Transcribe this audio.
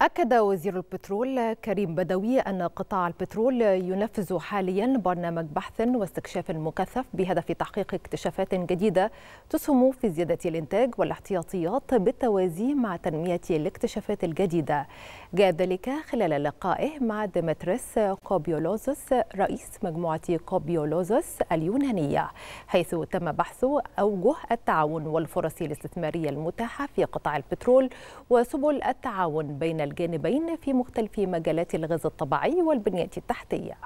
أكد وزير البترول كريم بدوي أن قطاع البترول ينفذ حاليا برنامج بحث واستكشاف مكثف بهدف تحقيق اكتشافات جديدة تسهم في زيادة الإنتاج والاحتياطيات بالتوازي مع تنمية الاكتشافات الجديدة جاء ذلك خلال لقائه مع ديمتريس كوبيولوزوس رئيس مجموعة كوبيولوزوس اليونانية حيث تم بحث أوجه التعاون والفرص الاستثمارية المتاحة في قطاع البترول وسبل التعاون بين الجانبين في مختلف مجالات الغاز الطبيعي والبنية التحتية